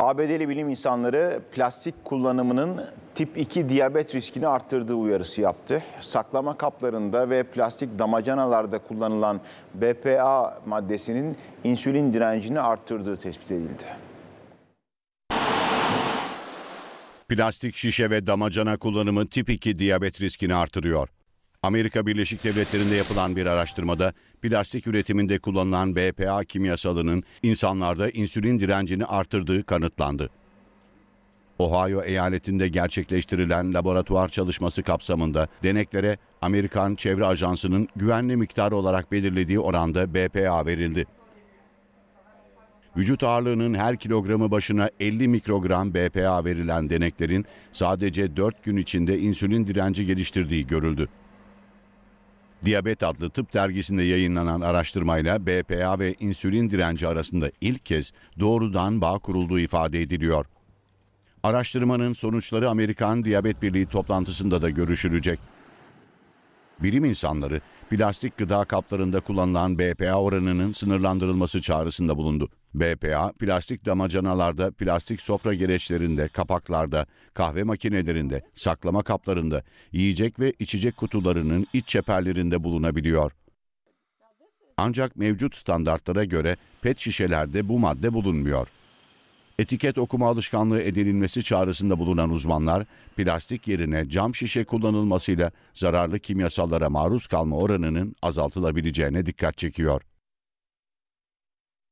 ABD'li bilim insanları plastik kullanımının tip 2 diyabet riskini arttırdığı uyarısı yaptı. Saklama kaplarında ve plastik damacanalarda kullanılan BPA maddesinin insülin direncini arttırdığı tespit edildi. Plastik şişe ve damacana kullanımı tip 2 diyabet riskini artırıyor. Amerika Birleşik Devletleri'nde yapılan bir araştırmada plastik üretiminde kullanılan BPA kimyasalının insanlarda insülin direncini artırdığı kanıtlandı. Ohio eyaletinde gerçekleştirilen laboratuvar çalışması kapsamında deneklere Amerikan Çevre Ajansı'nın güvenli miktar olarak belirlediği oranda BPA verildi. Vücut ağırlığının her kilogramı başına 50 mikrogram BPA verilen deneklerin sadece 4 gün içinde insülin direnci geliştirdiği görüldü. Diyabet adlı tıp dergisinde yayınlanan araştırmayla BPA ve insülin direnci arasında ilk kez doğrudan bağ kurulduğu ifade ediliyor. Araştırmanın sonuçları Amerikan Diyabet Birliği toplantısında da görüşülecek. Bilim insanları plastik gıda kaplarında kullanılan BPA oranının sınırlandırılması çağrısında bulundu. BPA, plastik damacanalarda, plastik sofra gereçlerinde, kapaklarda, kahve makinelerinde, saklama kaplarında, yiyecek ve içecek kutularının iç çeperlerinde bulunabiliyor. Ancak mevcut standartlara göre pet şişelerde bu madde bulunmuyor. Etiket okuma alışkanlığı edinilmesi çağrısında bulunan uzmanlar, plastik yerine cam şişe kullanılmasıyla zararlı kimyasallara maruz kalma oranının azaltılabileceğine dikkat çekiyor.